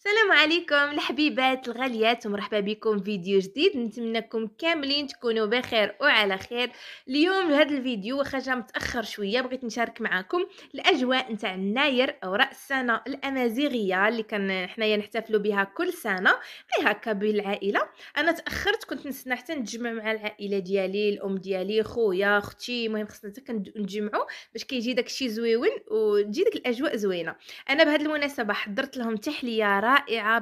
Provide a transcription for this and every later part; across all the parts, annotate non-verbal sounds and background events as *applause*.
So السلام عليكم الحبيبات الغاليات ومرحبا بكم فيديو جديد نتمنىكم كاملين تكونوا بخير وعلى خير اليوم هذا الفيديو واخا جا متاخر شويه بغيت نشارك معكم الاجواء نتاع ناير او راس السنه الامازيغيه اللي كان حنايا نحتفلوا بها كل سنه غير هكا بالعائله انا تاخرت كنت نستنى حتى نتجمع مع العائله ديالي الام ديالي خويا اختي المهم خصنا حتى نجمعوا باش كيجي داكشي زويون وتجي ديك الاجواء زوينه انا بهذه المناسبه حضرت لهم تحليه رائعه et à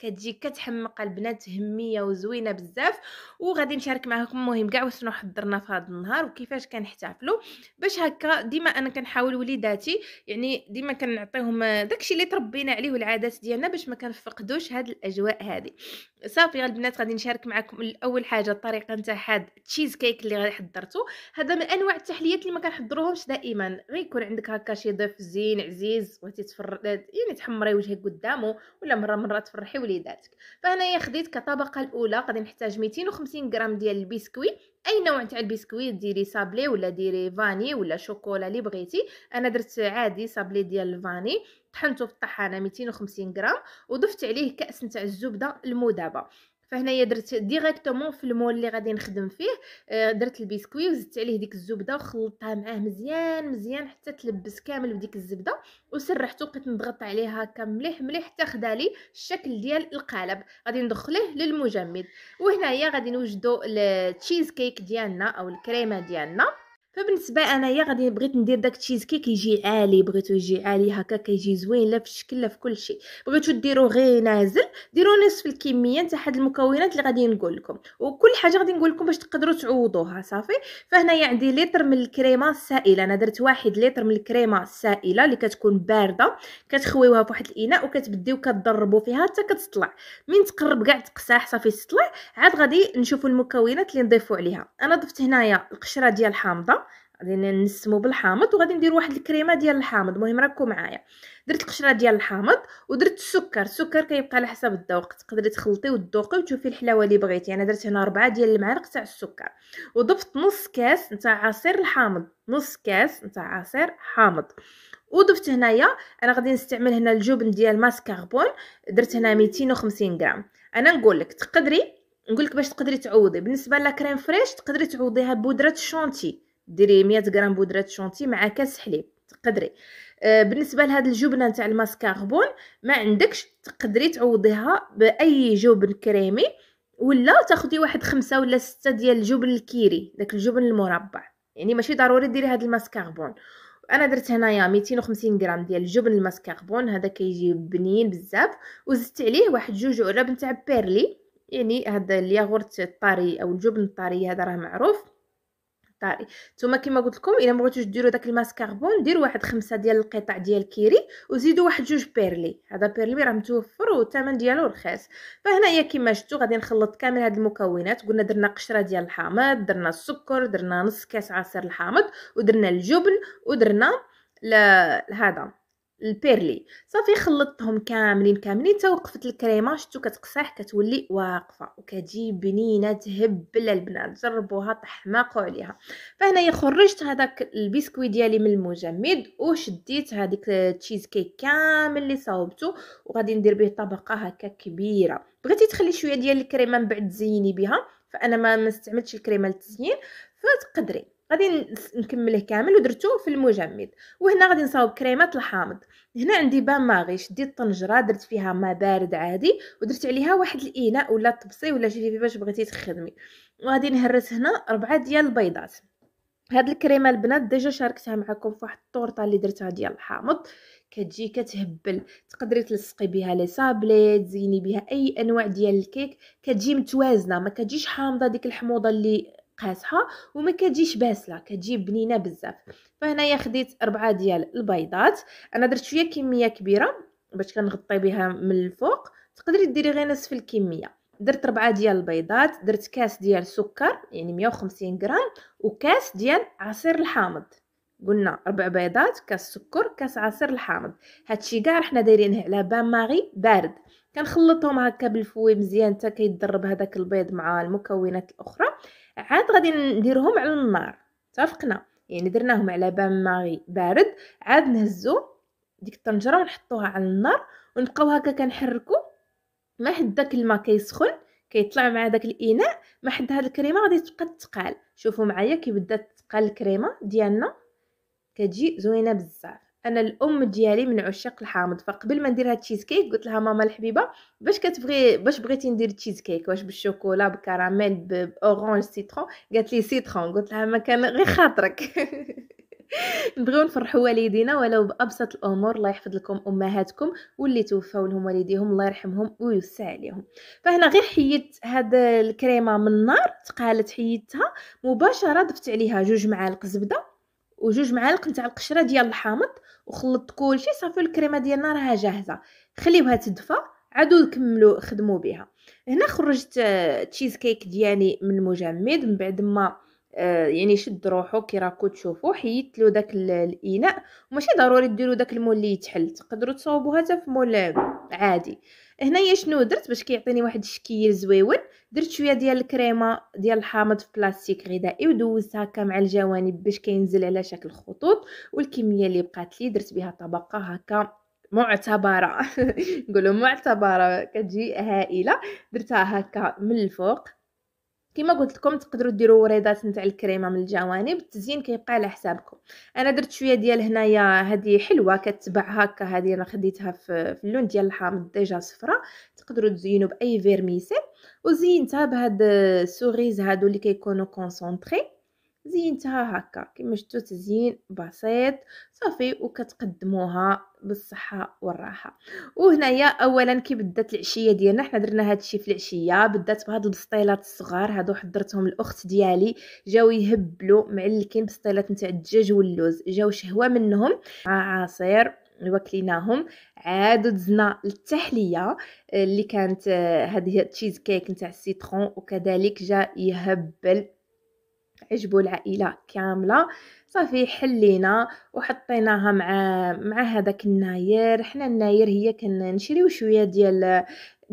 كتجي كتحمق البنات هميه وزوينه بزاف وغادي نشارك معكم المهم كاع وشنو حضرنا في هذا النهار وكيفاش كنحتفلوا باش هكا ديما انا كنحاول وليداتي يعني ديما كنعطيهم داكشي اللي تربينا عليه والعادات ديالنا باش ما كنفقدوش هاد الاجواء هذه صافي البنات غادي نشارك معكم اول حاجه الطريقه نتاع هاد تشيز كيك اللي غادي حضرته هذا من انواع التحليات اللي ما كنحضروهمش دائما غير يكون عندك هكا شي ضيف زين عزيز وتتفرد يعني تحمري وجهك قدامه ولا مره مره تفرحي ولذاتك فهنايا خديت كطبقه الاولى غادي نحتاج 250 غرام ديال البسكوي اي نوع تاع البسكوي ديري سابلي ولا ديري فاني ولا شوكولا اللي بغيتي انا درت عادي سابلي ديال الفاني طحنته في الطحانه 250 غرام وضفت عليه كاس نتاع الزبده المذابه فهنايا درت ديريكتومون في المول اللي غادي نخدم فيه آه، درت البسكوي وزدت عليه ديك الزبده وخلطتها معاه مزيان مزيان حتى تلبس كامل بديك الزبده وسرحته بقيت نضغط عليه هكا مليح مليح حتى خدا لي الشكل ديال القالب غادي ندخليه للمجمد وهنايا غادي نوجدوا التشيز كيك ديالنا او الكريمه ديالنا فبالنسبه انايا غادي بغيت ندير داك التشيز كيك يجي عالي بغيتو يجي عالي هكا كيجي زوين لا في الشكل لا في كل شيء بغيتو ديرو غير نازل ديرو نصف الكميه نتاع هاد المكونات اللي غادي نقول لكم وكل حاجه غادي نقول لكم باش تقدروا تعوضوها صافي فهنايا عندي لتر من الكريمه السائله انا درت واحد لتر من الكريمه السائله اللي كتكون بارده كتخويوها فواحد الاناء وكتبديو كتضربوا فيها حتى كتطلع من تقرب كاع تقساح صافي تطلع عاد غادي نشوفوا المكونات اللي نضيفوا عليها انا ضفت هنايا القشره ديال حامضه غادي نسمو بالحامض وغادي ندير واحد الكريمه ديال الحامض المهم راكم معايا درت القشره ديال الحامض ودرت السكر السكر كيبقى على حسب الذوق تقدري تخلطي وتذوقي وتشوفي الحلاوه اللي بغيتي انا درت هنا 4 ديال المعالق تاع السكر وضفت نص كاس نتاع عصير الحامض نص كاس نتاع عصير حامض وضفت هنايا انا غادي نستعمل هنا الجبن ديال ماسكاربون درت هنا 250 غرام انا نقول لك تقدري نقول لك باش تقدري تعوضي بالنسبه لا كريم فريش تقدري تعوضيها بودره الشونتي ديري 100 غرام بودره شونتي مع كاس حليب تقدري آه، بالنسبه لهاد الجبنه نتاع الماسكاربون ما عندكش تقدري تعوضيها باي جبن كريمي ولا تاخدي واحد خمسة ولا ستة ديال الجبن الكيري داك الجبن المربع يعني ماشي ضروري ديري هاد الماسكاربون انا درت هنايا 250 غرام ديال الجبن الماسكاربون هذا كيجي بنين بزاف وزدت عليه واحد جوج عرب نتاع بيرلي يعني هذا الياغورت الطري او الجبن الطري هذا راه معروف الطاري نتوما كما قلت لكم الا ما بغيتوش ديروا داك الماسكاربون ديروا واحد خمسة ديال القطع ديال كيري وزيدوا واحد جوج بيرلي هذا بيرلي راه متوفر والثمن ديالو رخيص فهنايا كما شفتوا غادي نخلط كامل هاد المكونات قلنا درنا قشره ديال الحامض درنا السكر درنا نص كاس عصير الحامض ودرنا الجبن ودرنا هذا البيرلي صافي خلطتهم كاملين كاملين حتى وقفت الكريمه شفتو كتقصح كتولي واقفه وكتجي بنينه تهبل البنات جربوها تحماقوا عليها فهنايا خرجت هذاك البسكوي ديالي من المجمد وشديت هذيك التشيز كيك كامل اللي صاوبته وغادي ندير به طبقه هكا كبيره بغيتي تخلي شويه ديال الكريمه من بعد تزيني بها فانا ما استعملتش الكريمه للتزيين فتقدري غادي نكمله كامل ودرتو في المجمد وهنا غادي نصاوب كريمه الحامض هنا عندي بان ماغي شديت طنجره درت فيها ما بارد عادي ودرت عليها واحد الاناء ولا طبسي ولا جيبي باش بغيتي تخدمي وغادي نهرس هنا ربعه ديال البيضات هاد الكريمه البنات ديجا شاركتها معكم في واحد الطورطه اللي درتها ديال الحامض كتجي كتهبل تقدري تلصقي بها لي صابلي تزيني بها اي انواع ديال الكيك كتجي متوازنه ما كتجيش حامضه ديك الحموضه اللي قاسحه وما كتجيش باسله كتجي بنينه بزاف فهنايا خديت أربعة ديال البيضات انا درت شويه كميه كبيره باش كنغطي بها من الفوق تقدري ديري غير نصف الكميه درت ربعة ديال البيضات درت كاس ديال سكر يعني 150 غرام وكاس ديال عصير الحامض قلنا ربع بيضات كاس سكر كاس عصير الحامض هادشي كاع حنا دايرينه على بان ماغي بارد كنخلطهم هكا بالفوي مزيان حتى كيضرب هذاك البيض مع المكونات الاخرى عاد غادي نديرهم على النار اتفقنا يعني درناهم على بان ماغي بارد عاد نهزو ديك الطنجره ونحطوها على النار ونبقاو هكا كنحركو ما حد داك الماء كيسخن كيطلع مع داك الاناء ما حد هاد الكريمه غادي تبقى تقال شوفوا معايا كي بدات تقال الكريمه ديالنا كتجي زوينه بزاف انا الام ديالي من عشاق الحامض فقبل ما ندير هاد التشيز كيك قلت لها ماما الحبيبه باش كتبغي باش بغيتي ندير تشيز كيك واش بالشوكولا بكراميل باورانج سيترون قالت لي سيترون قلت لها ما كان غير خاطرك *laughs* نبغيو نفرحوا والدينا ولو بابسط الامور الله يحفظ لكم امهاتكم واللي توفاو لهم والديهم الله يرحمهم ويوسع عليهم فهنا غير حيدت هاد الكريمه من النار تقالت حيدتها مباشره ضفت عليها جوج معالق زبده وجوج معالق نتاع القشره ديال الحامض وخلطت كلشي صافي الكريمه ديالنا راها جاهزه خليوها تدفى عادوا كملوا خدموا بها هنا خرجت تشيز آه، كيك ديالي من المجمد من بعد ما آه، يعني شد روحو كي راكو تشوفو حيدت له داك الاناء وماشي ضروري ديروا داك المول اللي يتحل تقدروا تصاوبوها حتى في مول عادي هنايا شنو درت باش كيعطيني واحد الشكل زويون درت شويه ديال الكريمه ديال الحامض في بلاستيك غذائي ودوزت هكا مع الجوانب باش كينزل على شكل خطوط والكميه اللي بقات لي درت بها طبقه هكا معتبره *laughs* نقولوا معتبره كتجي هائله درتها هكا من الفوق كما قلت لكم تقدروا ديروا وريضات نتاع الكريمه من الجوانب التزيين كيبقى على حسابكم انا درت شويه ديال هنايا هذه حلوه كتبع هكا هذه انا خديتها في اللون ديال الحامض ديجا صفراء تقدروا تزينوا باي فيرميسي وزينتها بهاد السوغيز هادو اللي كيكونوا كونسونطري زينتها هكا كما شفتوا تزيين بسيط صافي وكتقدموها بالصحه والراحه وهنايا اولا كي بدات العشيه ديالنا حنا درنا هادشي في العشيه بدات بهاد البسطيلات الصغار هادو حضرتهم الاخت ديالي جاو يهبلوا معلكين بسطيلات نتاع الدجاج واللوز جاو شهوه منهم مع عصير وكليناهم عاد دزنا التحليه اللي كانت آه، هذه تشيز كيك نتاع السيترون وكذلك جا يهبل عجبوا العائله كامله صافي حلينا وحطيناها مع مع هذاك الناير حنا الناير هي كنشريو شويه ديال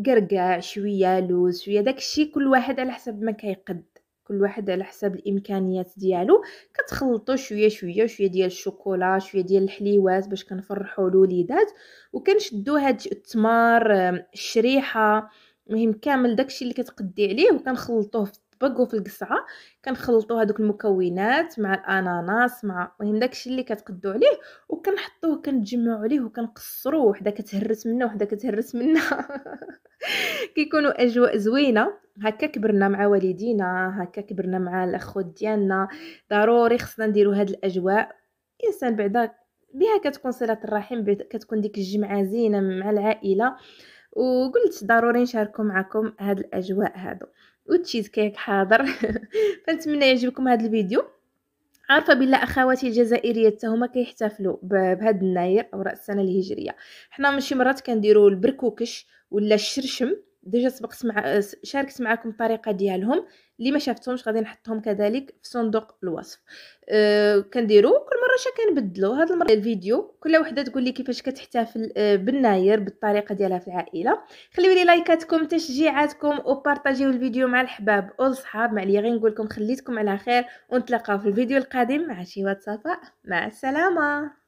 قرقع شويه لوز شويه داكشي كل واحد على حسب ما كيقد كل واحد على حسب الامكانيات ديالو كتخلطوا شويه شويه شويه ديال الشوكولا شويه ديال الحليوات باش كنفرحوا الوليدات وكنشدوا هاد التمار الشريحه مهم كامل داكشي اللي كتقدي عليه وكنخلطوه في كنطبق وفي القصعه كنخلطوا هذوك المكونات مع الاناناس مع المهم يعني داكشي اللي كتقدوا عليه وكنحطوه كنتجمعوا عليه وكنقصروه وحده كتهرس منه وحده كتهرس منه *laughs* كيكونوا اجواء زوينه هكا كبرنا مع والدينا هكا كبرنا مع الاخوات ديالنا ضروري خصنا نديروا هاد الاجواء الانسان بعدا بها كتكون صله الرحم كتكون ديك الجمعه زينه مع العائله وقلت ضروري نشاركو معكم هاد الاجواء هادو وتشيز كيك حاضر *laughs* فنتمنى يعجبكم هذا الفيديو عارفه بلا اخواتي الجزائريات هما كيحتفلوا بهاد الناير او راس السنه الهجريه حنا ماشي مرات كنديروا البركوكش ولا الشرشم ديجا سبقت مع شاركت معكم الطريقه ديالهم اللي ما شافتهمش غادي نحطهم كذلك في صندوق الوصف أه كنديرو كل مره شكل كنبدلو هاد المره الفيديو كل وحده تقول لي كيفاش كتحتفل آه، بالناير بالطريقه ديالها في العائله خليو لي لايكاتكم تشجيعاتكم وبارطاجيو الفيديو مع الحباب والصحاب مع اللي غير نقول لكم خليتكم على خير ونتلاقاو في الفيديو القادم مع شي واتساب مع السلامه